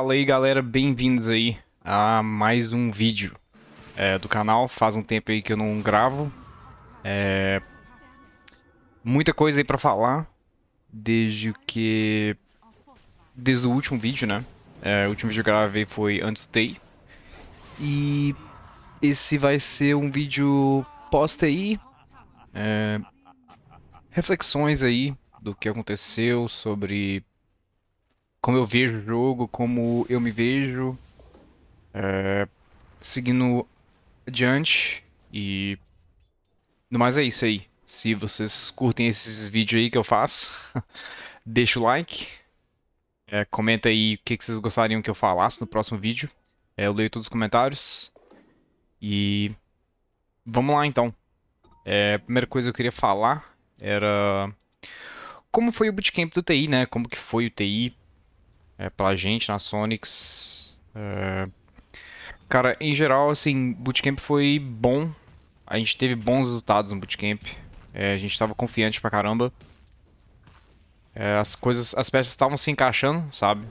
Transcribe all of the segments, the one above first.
Fala aí galera, bem-vindos aí a mais um vídeo é, do canal. Faz um tempo aí que eu não gravo. É, muita coisa aí pra falar desde que... Desde o último vídeo, né? É, o último vídeo que eu gravei foi antes do TI. E esse vai ser um vídeo pós-TI. É, reflexões aí do que aconteceu sobre como eu vejo o jogo, como eu me vejo, é, seguindo adiante e no mais é isso aí. Se vocês curtem esses vídeos aí que eu faço, deixa o like, é, comenta aí o que, que, vocês gostariam que eu falasse no próximo vídeo. É, eu leio todos os comentários e vamos lá então. É, a primeira coisa que eu queria falar era como foi o bootcamp do TI, né? Como que foi o TI, é, pela gente na Sonics. É... Cara, em geral, assim, Bootcamp foi bom. A gente teve bons resultados no Bootcamp. É, a gente estava confiante pra caramba. É, as coisas, as peças estavam se encaixando, sabe?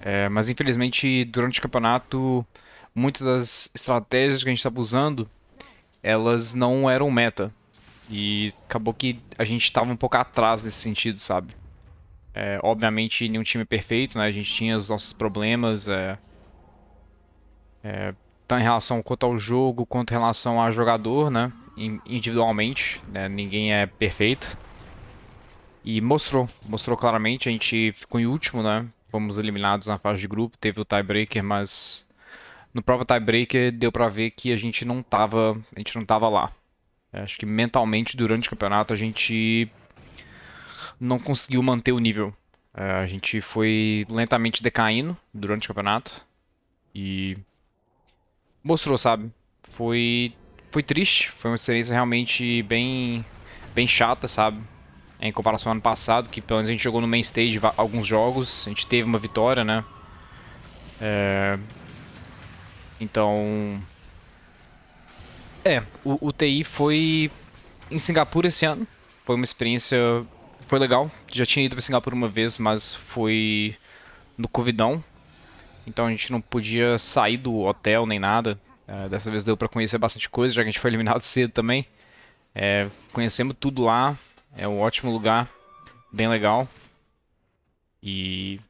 É, mas infelizmente, durante o campeonato, muitas das estratégias que a gente estava usando, elas não eram meta. E acabou que a gente estava um pouco atrás nesse sentido, sabe? É, obviamente, nenhum time perfeito, né? A gente tinha os nossos problemas, é, é, tanto em relação quanto ao jogo, quanto em relação ao jogador, né? Individualmente, né? ninguém é perfeito. E mostrou, mostrou claramente, a gente ficou em último, né? Fomos eliminados na fase de grupo, teve o tiebreaker, mas no próprio tiebreaker deu para ver que a gente não tava, a gente não tava lá. É, acho que mentalmente durante o campeonato a gente não conseguiu manter o nível. É, a gente foi lentamente decaindo durante o campeonato e mostrou, sabe? Foi foi triste, foi uma experiência realmente bem bem chata, sabe? Em comparação ao ano passado, que pelo menos a gente jogou no main stage alguns jogos, a gente teve uma vitória, né? É... Então é, o, o TI foi em Singapura esse ano. Foi uma experiência foi legal. Já tinha ido para Singapura uma vez, mas foi no Covidão. Então a gente não podia sair do hotel nem nada. É, dessa vez deu para conhecer bastante coisa, já que a gente foi eliminado cedo também. É, conhecemos tudo lá. É um ótimo lugar. Bem legal. E.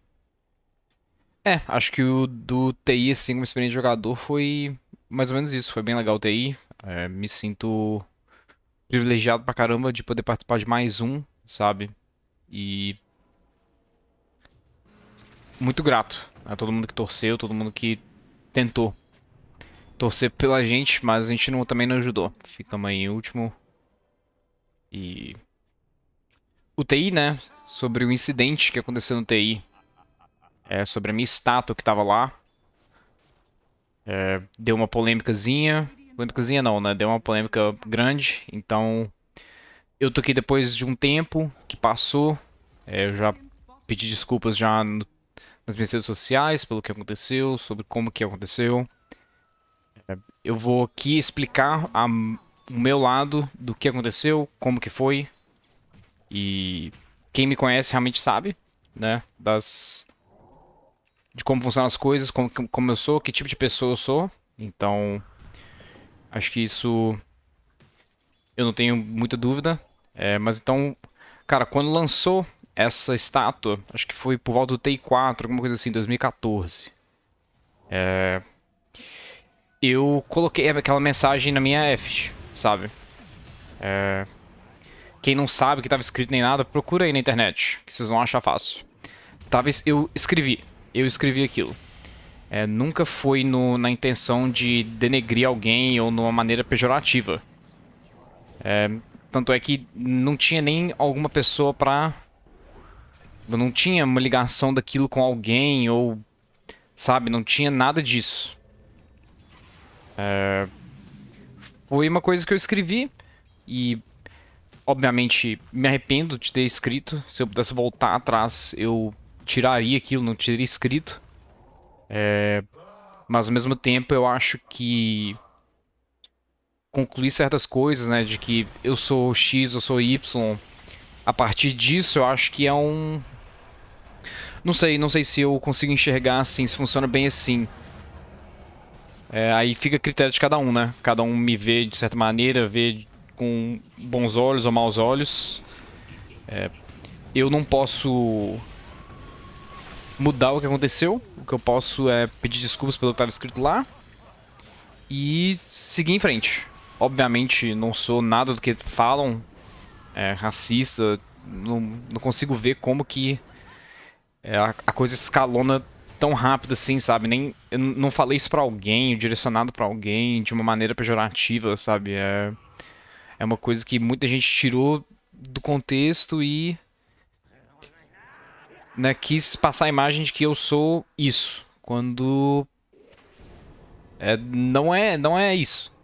É, acho que o do TI, assim, como experiência de jogador, foi mais ou menos isso. Foi bem legal o TI. É, me sinto privilegiado pra caramba de poder participar de mais um sabe? E muito grato a todo mundo que torceu, todo mundo que tentou torcer pela gente, mas a gente não, também não ajudou. Ficamos aí em último. E. O TI, né? Sobre o incidente que aconteceu no TI. É, sobre a minha estátua que tava lá. É, deu uma polêmicazinha. Polêmicazinha não, né? Deu uma polêmica grande. Então. Eu toquei depois de um tempo que passou. É, eu já pedi desculpas já no, nas minhas redes sociais pelo que aconteceu, sobre como que aconteceu. É, eu vou aqui explicar a, o meu lado do que aconteceu, como que foi. E quem me conhece realmente sabe, né? Das de como funcionam as coisas, como, como eu sou, que tipo de pessoa eu sou. Então, acho que isso eu não tenho muita dúvida. É, mas então, cara, quando lançou essa estátua, acho que foi por volta do T4, alguma coisa assim, 2014. É, eu coloquei aquela mensagem na minha EFT, sabe? É, quem não sabe o que estava escrito nem nada, procura aí na internet, que vocês vão achar fácil. Tava, eu escrevi, eu escrevi aquilo. É, nunca foi no, na intenção de denegrir alguém ou numa maneira pejorativa. É, tanto é que não tinha nem alguma pessoa pra... Não tinha uma ligação daquilo com alguém ou... Sabe, não tinha nada disso. É, foi uma coisa que eu escrevi e... Obviamente, me arrependo de ter escrito. Se eu pudesse voltar atrás, eu tiraria aquilo, não teria escrito. É, mas ao mesmo tempo eu acho que concluir certas coisas, né? De que eu sou X, eu sou Y. A partir disso, eu acho que é um. Não sei, não sei se eu consigo enxergar assim, se funciona bem assim. É, aí fica a critério de cada um, né? Cada um me vê de certa maneira, vê com bons olhos ou maus olhos. É, eu não posso mudar o que aconteceu. O que eu posso é pedir desculpas pelo que estava escrito lá e seguir em frente. Obviamente não sou nada do que falam é, racista, não, não, consigo ver como que é, a, a, coisa escalona tão rápido assim, sabe? Nem eu não falei isso para alguém, direcionado para alguém de uma maneira pejorativa, sabe? É, é uma coisa que muita gente tirou do contexto e né, quis passar a imagem de que eu sou isso, quando é, não é não é isso.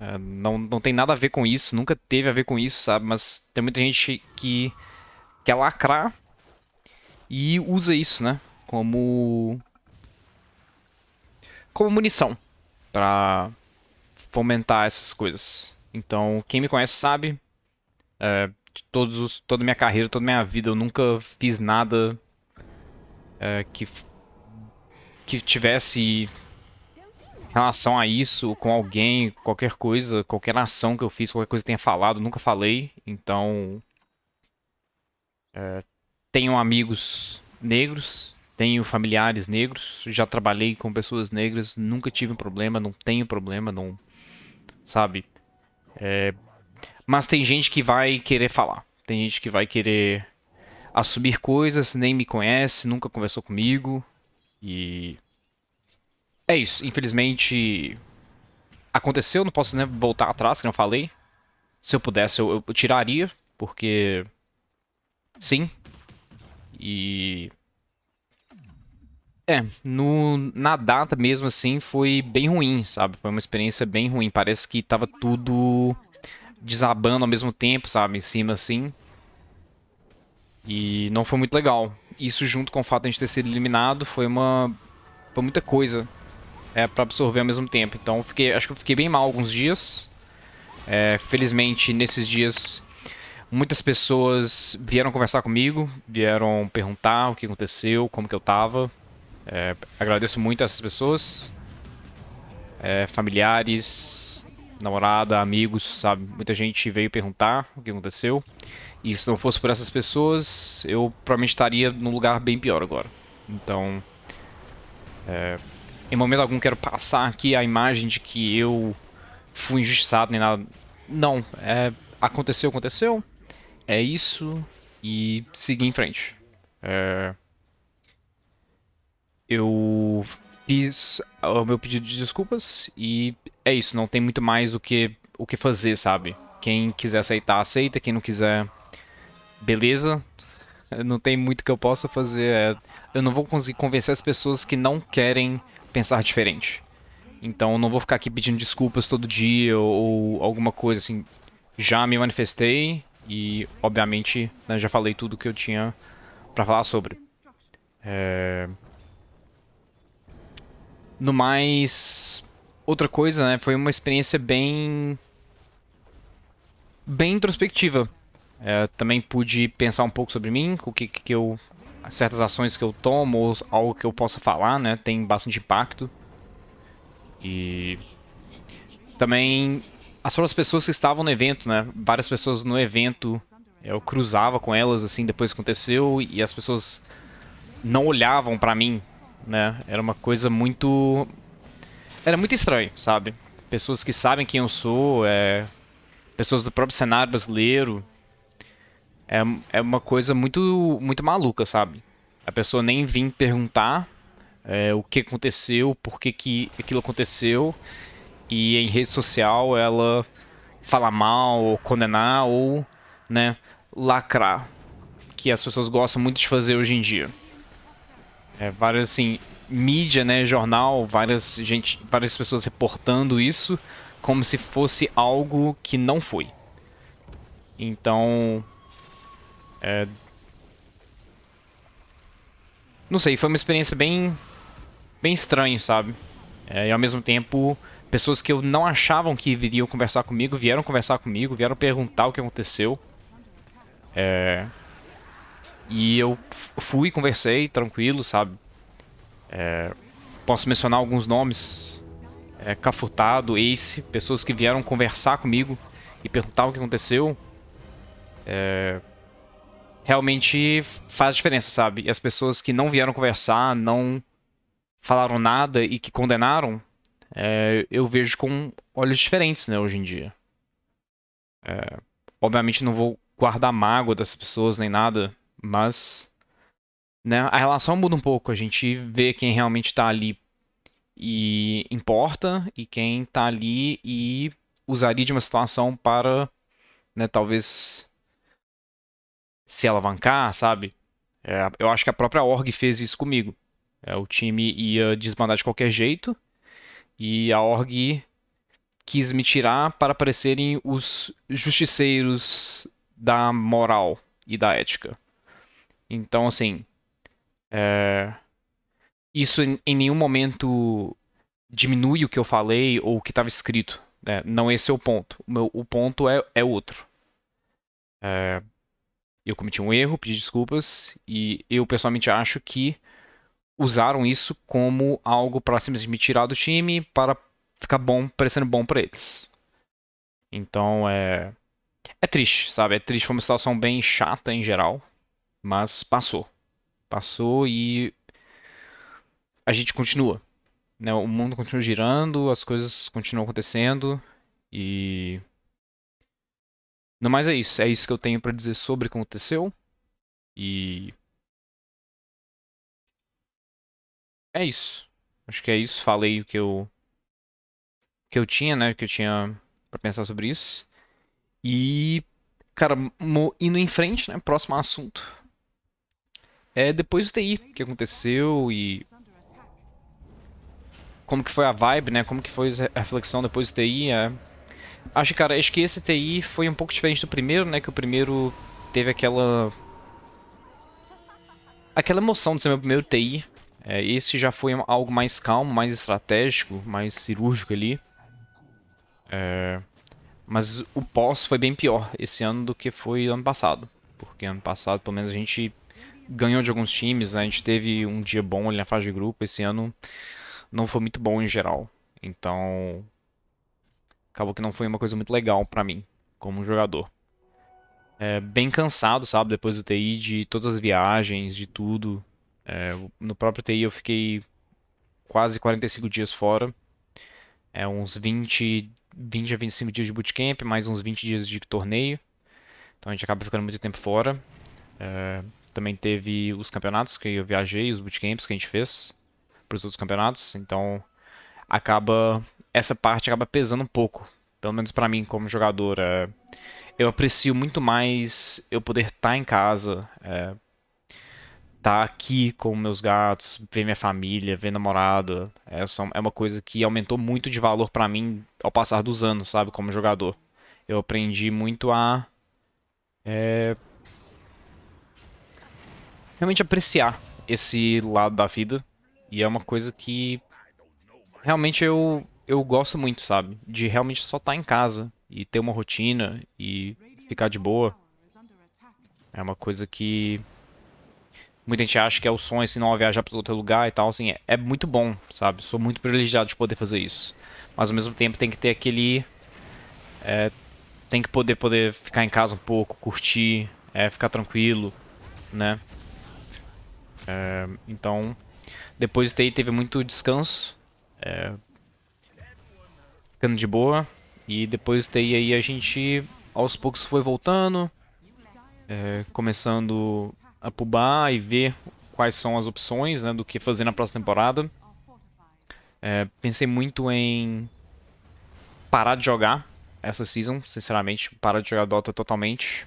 É, não, não tem nada a ver com isso, nunca teve a ver com isso, sabe? Mas tem muita gente que quer lacrar e usa isso, né? Como como munição para fomentar essas coisas. Então, quem me conhece sabe, é, de todos os, toda minha carreira, toda minha vida, eu nunca fiz nada é, que que tivesse relação a isso com alguém, qualquer coisa, qualquer ação que eu fiz, qualquer coisa que tenha falado, nunca falei. Então. É, tenho amigos negros, tenho familiares negros, já trabalhei com pessoas negras, nunca tive um problema, não tenho problema, não. Sabe? É, mas tem gente que vai querer falar, tem gente que vai querer assumir coisas, nem me conhece, nunca conversou comigo e é isso. Infelizmente, aconteceu, não posso né, voltar atrás, que não falei. Se eu pudesse, eu, eu tiraria, porque. Sim. E. É, no, na data mesmo assim foi bem ruim, sabe? Foi uma experiência bem ruim. Parece que tava tudo desabando ao mesmo tempo, sabe? Em cima assim. E não foi muito legal. Isso junto com o fato de a gente ter sido eliminado foi uma. Foi muita coisa é, para absorver ao mesmo tempo. Então fiquei, acho que eu fiquei bem mal alguns dias. É, felizmente nesses dias muitas pessoas vieram conversar comigo, vieram perguntar o que aconteceu, como que eu tava. É, agradeço muito a essas pessoas, é, familiares, namorada, amigos, sabe? Muita gente veio perguntar o que aconteceu. E se não fosse por essas pessoas, eu provavelmente estaria num lugar bem pior agora. Então, é, em momento algum quero passar aqui a imagem de que eu fui injustiçado nem nada. Não, é, aconteceu, aconteceu. É isso e seguir em frente. É, eu fiz o meu pedido de desculpas e é isso. Não tem muito mais do que o que fazer, sabe? Quem quiser aceitar, aceita. Quem não quiser, beleza. Não tem muito que eu possa fazer. É, eu não vou conseguir convencer as pessoas que não querem pensar diferente. Então não vou ficar aqui pedindo desculpas todo dia ou, ou alguma coisa assim. Já me manifestei e, obviamente, né, já falei tudo que eu tinha para falar sobre. É... No mais, outra coisa, né, foi uma experiência bem bem introspectiva. É, também pude pensar um pouco sobre mim, o que, que eu certas ações que eu tomo ou algo que eu possa falar, né, tem bastante impacto. E também as próprias pessoas que estavam no evento, né, várias pessoas no evento, eu cruzava com elas assim depois que aconteceu e as pessoas não olhavam para mim, né? Era uma coisa muito era muito estranho, sabe? Pessoas que sabem quem eu sou, é... pessoas do próprio cenário brasileiro, é, é uma coisa muito, muito maluca, sabe? A pessoa nem vim perguntar é, o que aconteceu, por que, que aquilo aconteceu, e em rede social ela falar mal, ou condenar, ou né, lacrar, que as pessoas gostam muito de fazer hoje em dia. É, várias assim, mídia, né, jornal, várias, gente, várias pessoas reportando isso como se fosse algo que não foi. Então, é... Não sei, foi uma experiência bem, bem estranha, sabe? É, e ao mesmo tempo, pessoas que eu não achavam que viriam conversar comigo vieram conversar comigo, vieram perguntar o que aconteceu. É... E eu fui, conversei, tranquilo, sabe? É... Posso mencionar alguns nomes: é, Cafurtado, Ace, pessoas que vieram conversar comigo e perguntar o que aconteceu. É realmente faz diferença, sabe? E as pessoas que não vieram conversar, não falaram nada e que condenaram, é, eu vejo com olhos diferentes, né, hoje em dia. É, obviamente não vou guardar mágoa das pessoas nem nada, mas né, a relação muda um pouco. A gente vê quem realmente está ali e importa e quem está ali e usaria de uma situação para né, talvez se alavancar, sabe? É, eu acho que a própria org fez isso comigo. É, o time ia desmandar de qualquer jeito e a org quis me tirar para parecerem os justiceiros da moral e da ética. Então, assim, é... isso em nenhum momento diminui o que eu falei ou o que estava escrito. Né? Não esse é o ponto. O, meu, o ponto é, é outro. É eu cometi um erro, pedi desculpas e eu pessoalmente acho que usaram isso como algo para simplesmente me tirar do time para ficar bom, parecendo bom para eles. Então é é triste, sabe? É triste, foi uma situação bem chata em geral, mas passou. Passou e a gente continua. Né? O mundo continua girando, as coisas continuam acontecendo e no mais é isso, é isso que eu tenho para dizer sobre o que aconteceu. E é isso. Acho que é isso, falei o que eu que eu tinha, né, que eu tinha para pensar sobre isso. E cara, indo em frente, né, próximo assunto. É depois do TI, o que aconteceu e como que foi a vibe, né? Como que foi a reflexão depois do TI, é Acho, cara, acho que esse TI foi um pouco diferente do primeiro, né? Que o primeiro teve aquela... Aquela emoção de ser meu primeiro TI. É, esse já foi algo mais calmo, mais estratégico, mais cirúrgico ali. É... Mas o pós foi bem pior esse ano do que foi ano passado. Porque ano passado, pelo menos, a gente ganhou de alguns times, né? A gente teve um dia bom ali na fase de grupo. Esse ano não foi muito bom em geral. Então, acabou que não foi uma coisa muito legal para mim, como jogador. É, bem cansado, sabe, depois do TI, de todas as viagens, de tudo. É, no próprio TI eu fiquei quase 45 dias fora. É, uns 20, 20 a 25 dias de bootcamp, mais uns 20 dias de torneio. Então a gente acaba ficando muito tempo fora. É, também teve os campeonatos que eu viajei, os bootcamps que a gente fez para os outros campeonatos. Então acaba essa parte acaba pesando um pouco, pelo menos para mim como jogador. É, eu aprecio muito mais eu poder estar tá em casa, é, tá aqui com meus gatos, ver minha família, ver namorada. É, é uma coisa que aumentou muito de valor para mim ao passar dos anos, sabe, como jogador. Eu aprendi muito a é, realmente apreciar esse lado da vida e é uma coisa que realmente eu, eu gosto muito, sabe? De realmente só estar tá em casa e ter uma rotina e ficar de boa. É uma coisa que muita gente acha que é o sonho, se assim, não é viajar para outro lugar e tal, assim, é, é muito bom, sabe? Sou muito privilegiado de poder fazer isso. Mas ao mesmo tempo tem que ter aquele é, tem que poder poder ficar em casa um pouco, curtir, é, ficar tranquilo, né? É, então, depois ter teve muito descanso, é, ficando de boa. E depois daí aí a gente aos poucos foi voltando, é, começando a pubar e ver quais são as opções né, do que fazer na próxima temporada. É, pensei muito em parar de jogar essa season, sinceramente, parar de jogar Dota totalmente.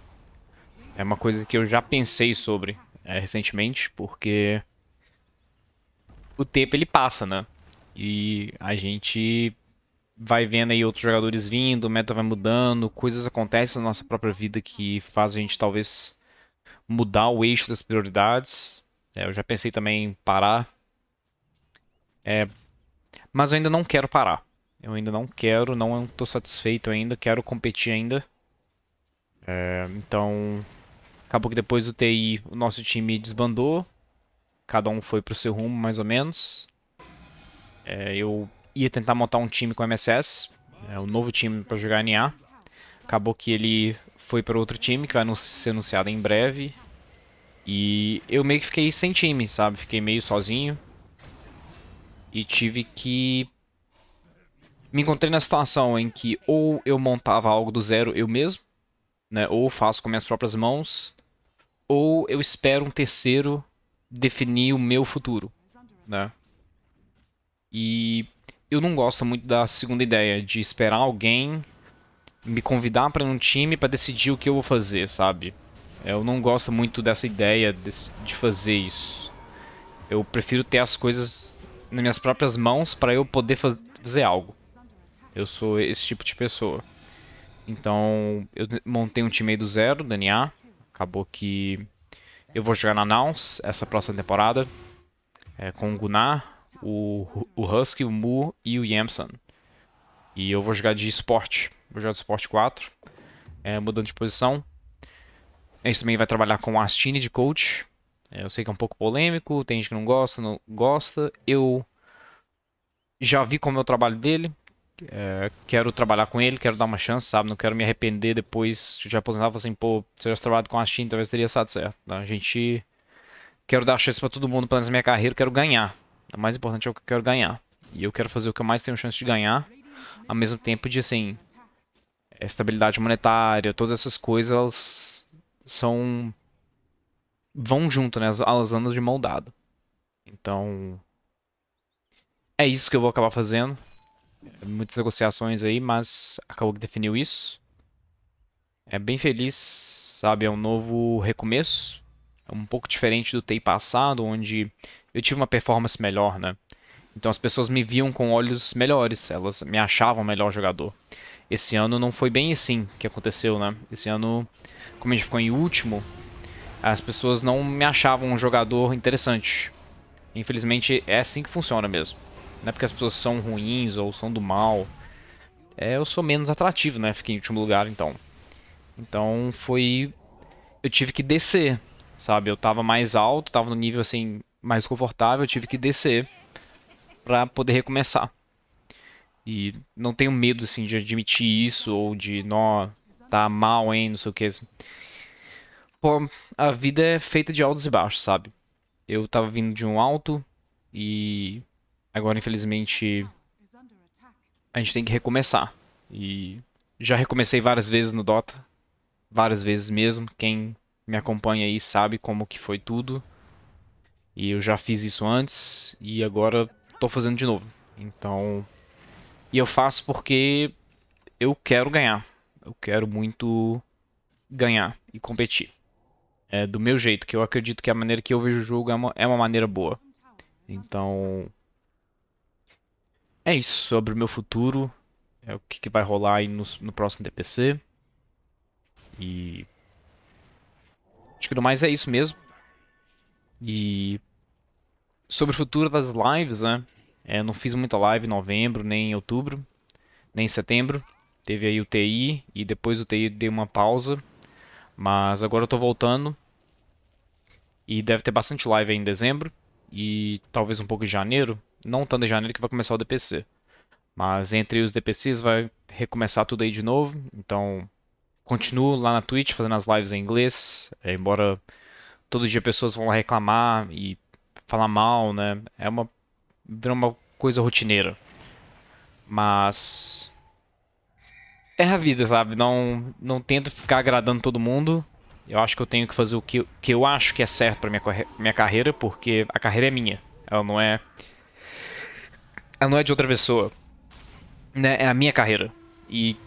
É uma coisa que eu já pensei sobre é, recentemente, porque o tempo ele passa, né? E a gente vai vendo aí outros jogadores vindo, o meta vai mudando, coisas acontecem na nossa própria vida que faz a gente talvez mudar o eixo das prioridades. É, eu já pensei também em parar. É, mas eu ainda não quero parar. Eu ainda não quero, não estou satisfeito ainda, quero competir ainda. É, então, acabou que depois do TI o nosso time desbandou. Cada um foi pro seu rumo, mais ou menos. É, eu ia tentar montar um time com MSS, é, um novo time para jogar NA. Acabou que ele foi para outro time, que vai ser anunciado em breve. E eu meio que fiquei sem time, sabe? Fiquei meio sozinho. E tive que. Me encontrei na situação em que ou eu montava algo do zero eu mesmo, né? Ou faço com minhas próprias mãos, ou eu espero um terceiro definir o meu futuro, né? E eu não gosto muito da segunda ideia de esperar alguém me convidar para um time para decidir o que eu vou fazer, sabe? Eu não gosto muito dessa ideia de, fazer isso. Eu prefiro ter as coisas nas minhas próprias mãos para eu poder fazer algo. Eu sou esse tipo de pessoa. Então, eu montei um time do zero, DNA. Acabou que eu vou jogar na Naus essa próxima temporada. É, com o Gunnar, o, o Husky, o Mu e o Yamson. E eu vou jogar de esporte. Vou jogar de esporte 4. É, mudando de posição. A gente também vai trabalhar com o Astini de coach. É, eu sei que é um pouco polêmico, tem gente que não gosta, não gosta. Eu já vi como é o trabalho dele. É, quero trabalhar com ele, quero dar uma chance, sabe? Não quero me arrepender depois de aposentar assim, pô, se eu tivesse trabalhado com a Steam, talvez teria estado certo. Tá? A gente. Quero dar chance para todo mundo, pelo menos na minha carreira, quero ganhar. O mais importante é o que eu quero ganhar. E eu quero fazer o que eu mais tenho chance de ganhar, ao mesmo tempo de, assim, estabilidade monetária, todas essas coisas, elas são... vão junto, né? Elas andam de mão dada. Então... É isso que eu vou acabar fazendo. Muitas negociações aí, mas acabou que definiu isso. É bem feliz, sabe? É um novo recomeço um pouco diferente do TI passado, onde eu tive uma performance melhor, né? Então as pessoas me viam com olhos melhores, elas me achavam melhor jogador. Esse ano não foi bem assim que aconteceu, né? Esse ano, como a gente ficou em último, as pessoas não me achavam um jogador interessante. Infelizmente é assim que funciona mesmo. Não é porque as pessoas são ruins ou são do mal. É, eu sou menos atrativo, né? Fiquei em último lugar, então. Então foi. Eu tive que descer sabe? Eu tava mais alto, tava no nível assim mais confortável, tive que descer para poder recomeçar. E não tenho medo assim de admitir isso ou de nó tá mal, hein, não sei o que. Pô, a vida é feita de altos e baixos, sabe? Eu tava vindo de um alto e agora infelizmente a gente tem que recomeçar. E já recomecei várias vezes no Dota, várias vezes mesmo. Quem me acompanha aí sabe como que foi tudo. E eu já fiz isso antes e agora tô fazendo de novo. Então, e eu faço porque eu quero ganhar. Eu quero muito ganhar e competir. É do meu jeito, que eu acredito que a maneira que eu vejo o jogo é uma, é uma maneira boa. Então, é isso sobre o meu futuro, é o que, que vai rolar aí no, no próximo DPC. E Acho que no mais é isso mesmo. E sobre o futuro das lives, né? É, não fiz muita live em novembro, nem em outubro, nem em setembro. Teve aí o TI e depois o TI deu uma pausa. Mas agora eu tô voltando. E deve ter bastante live aí em dezembro. E talvez um pouco em janeiro. Não tanto em janeiro que vai começar o DPC. Mas entre os DPCs vai recomeçar tudo aí de novo. Então continuo lá na Twitch fazendo as lives em inglês, é, embora todo dia pessoas vão lá reclamar e falar mal, né? É uma, uma coisa rotineira. Mas é a vida, sabe? Não, não tento ficar agradando todo mundo. Eu acho que eu tenho que fazer o que, que eu acho que é certo para minha, minha carreira, porque a carreira é minha. Ela não é. Ela não é de outra pessoa. Né? É a minha carreira. E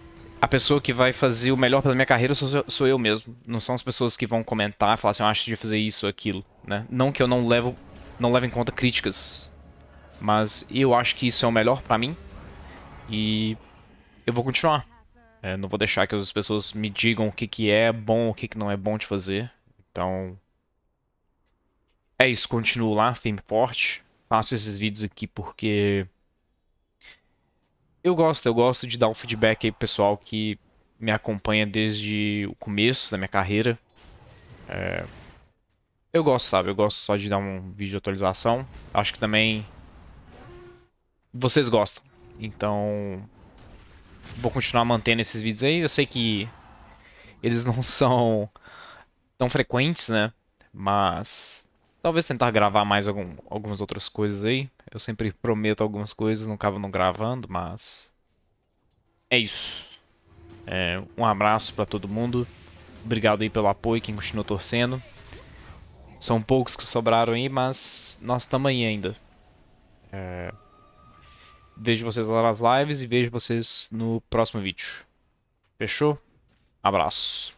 a pessoa que vai fazer o melhor pela minha carreira sou, sou eu mesmo. Não são as pessoas que vão comentar, falar assim, eu ah, acho de fazer isso ou aquilo, né? Não que eu não levo, não levo em conta críticas, mas eu acho que isso é o melhor para mim e eu vou continuar. É, não vou deixar que as pessoas me digam o que, que é bom, o que, que não é bom de fazer. Então, é isso. Continuo lá, firme porte. Faço esses vídeos aqui porque eu gosto, eu gosto de dar um feedback aí pro pessoal que me acompanha desde o começo da minha carreira. É... Eu gosto, sabe? Eu gosto só de dar um vídeo de atualização. Acho que também vocês gostam. Então, vou continuar mantendo esses vídeos aí. Eu sei que eles não são tão frequentes, né? Mas Talvez tentar gravar mais algum, algumas outras coisas aí. Eu sempre prometo algumas coisas, não acabo não gravando, mas... É isso. É, um abraço para todo mundo. Obrigado aí pelo apoio, quem continuou torcendo. São poucos que sobraram aí, mas nós estamos aí ainda. É... Vejo vocês lá nas lives e vejo vocês no próximo vídeo. Fechou? Abraço.